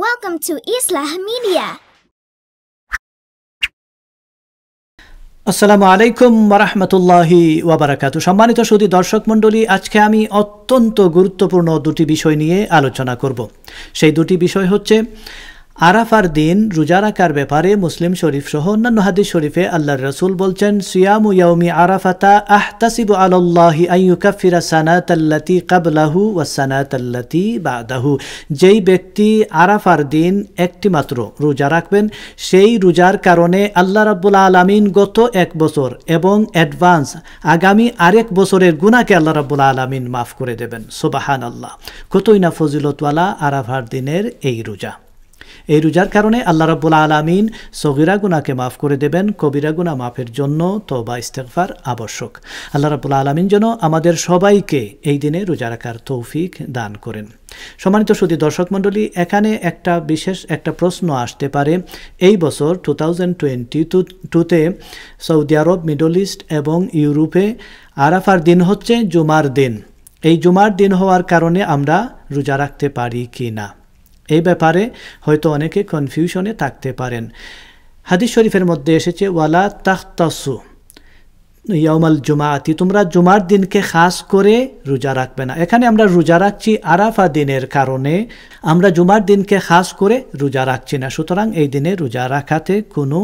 Welcome to Islah Media. আসসালামু আলাইকুম ওরহমতুল্লাহি ওবরাকাতু সম্মানিত সুদী দর্শক মণ্ডলী আজকে আমি অত্যন্ত গুরুত্বপূর্ণ দুটি বিষয় নিয়ে আলোচনা করব সেই দুটি বিষয় হচ্ছে আরাফার দিন রোজা রাখার ব্যাপারে মুসলিম শরীফ সহ অন্যান্য হাদিস শরীফে আল্লাহর রসুল বলছেন সিয়ামু ইয়াউমি আরাফাতা আইয়ু আলাল্লাহি আইয়ুকাফিরা সানাতাল্লাতি কাবলাহু ওয়া সানাতাল্লাতি বাদাহু যেই ব্যক্তি আরাফার দিন একটি মাত্র রোজা রাখবেন সেই রোজার কারণে আল্লাহ রাব্বুল আলামিন গত এক বছর এবং অ্যাডভান্স আগামী আরেক বছরের গুণাকে আল্লাহ রাব্বুল আলামিন মাফ করে দেবেন সোবাহান আল্লাহ কতই না ফজিলতওয়ালা আরাফার দিনের এই রোজা এই রোজার কারণে আল্লাহ রব্বুল আলমিন সগিরা গুনাকে মাফ করে দেবেন কবিরা গুনা মাফের জন্য বা ইস্তেকফার আবশ্যক আল্লাহ রব্বুল আলমিন যেন আমাদের সবাইকে এই দিনে রোজা রাখার তৌফিক দান করেন সম্মানিত সুদী দর্শক মণ্ডলী এখানে একটা বিশেষ একটা প্রশ্ন আসতে পারে এই বছর টু থাউজেন্ড টোয়েন্টি টুতে সৌদি আরব মিডল ইস্ট এবং ইউরোপে আরাফার দিন হচ্ছে জুমার দিন এই জুমার দিন হওয়ার কারণে আমরা রোজা রাখতে পারি কি না এই ব্যাপারে হয়তো অনেকে কনফিউশনে থাকতে পারেন হাদিস শরীফের মধ্যে এসেছে ওয়ালা তাখতাসু ইয়ামাল জুমাতি তোমরা জুমার দিনকে খাস করে রোজা রাখবে না এখানে আমরা রোজা রাখছি আরাফা দিনের কারণে আমরা জুমার দিনকে খাস করে রোজা রাখছি না সুতরাং এই দিনে রোজা রাখাতে কোনো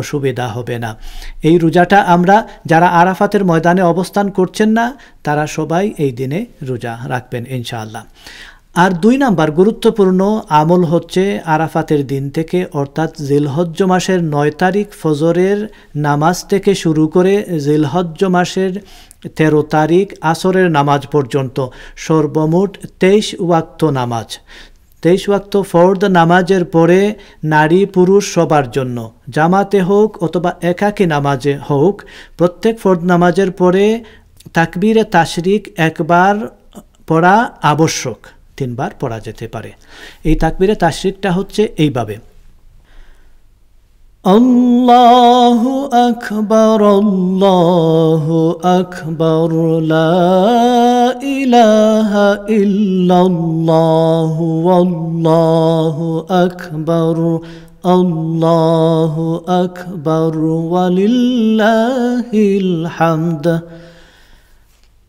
অসুবিধা হবে না এই রোজাটা আমরা যারা আরাফাতের ময়দানে অবস্থান করছেন না তারা সবাই এই দিনে রোজা রাখবেন ইনশাআল্লাহ আর দুই নাম্বার গুরুত্বপূর্ণ আমল হচ্ছে আরাফাতের দিন থেকে অর্থাৎ জিলহজ্জ মাসের নয় তারিখ ফজরের নামাজ থেকে শুরু করে জিলহজ্জ মাসের তেরো তারিখ আসরের নামাজ পর্যন্ত সর্বমোট তেইশ ওয়াক্ত নামাজ তেইশ ওয়াক্ত ফর্দ নামাজের পরে নারী পুরুষ সবার জন্য জামাতে হোক অথবা একাকী নামাজে হোক প্রত্যেক ফর্দ নামাজের পরে তাকবিরে তাশরিক একবার পড়া আবশ্যক তিনবার পড়া যেতে পারে এই তাকবিরে তাশ্রিকটা হচ্ছে এইভাবে আল্লাহু আকবর আল্লাহু আকবর লা ইলাহা ইল্লাল্লাহু আল্লাহু আকবর আল্লাহু আকবর ওয়ালিল্লাহিল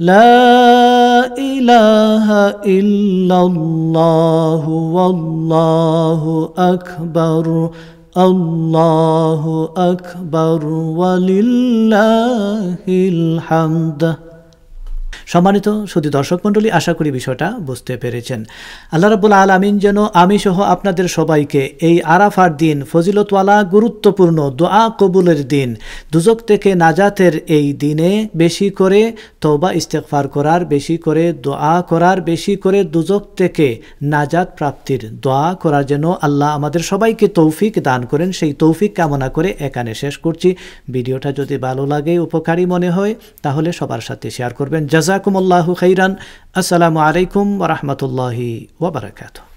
لا اله الا الله والله اكبر الله اكبر ولله الحمد সম্মানিত সুদি দর্শক মণ্ডলী আশা করি বিষয়টা বুঝতে পেরেছেন আল্লাহ রাবুল আলমিন যেন আমি সহ আপনাদের সবাইকে এই আরাফার দিন ফজিলতওয়ালা গুরুত্বপূর্ণ দোয়া কবুলের দিন দুজক থেকে নাজাতের এই দিনে বেশি করে তৌবা ইস্তেকফার করার বেশি করে দোয়া করার বেশি করে দুজক থেকে নাজাত প্রাপ্তির দোয়া করার জন্য আল্লাহ আমাদের সবাইকে তৌফিক দান করেন সেই তৌফিক কামনা করে এখানে শেষ করছি ভিডিওটা যদি ভালো লাগে উপকারী মনে হয় তাহলে সবার সাথে শেয়ার করবেন জাজাক جزاكم الله خيرا السلام عليكم ورحمه الله وبركاته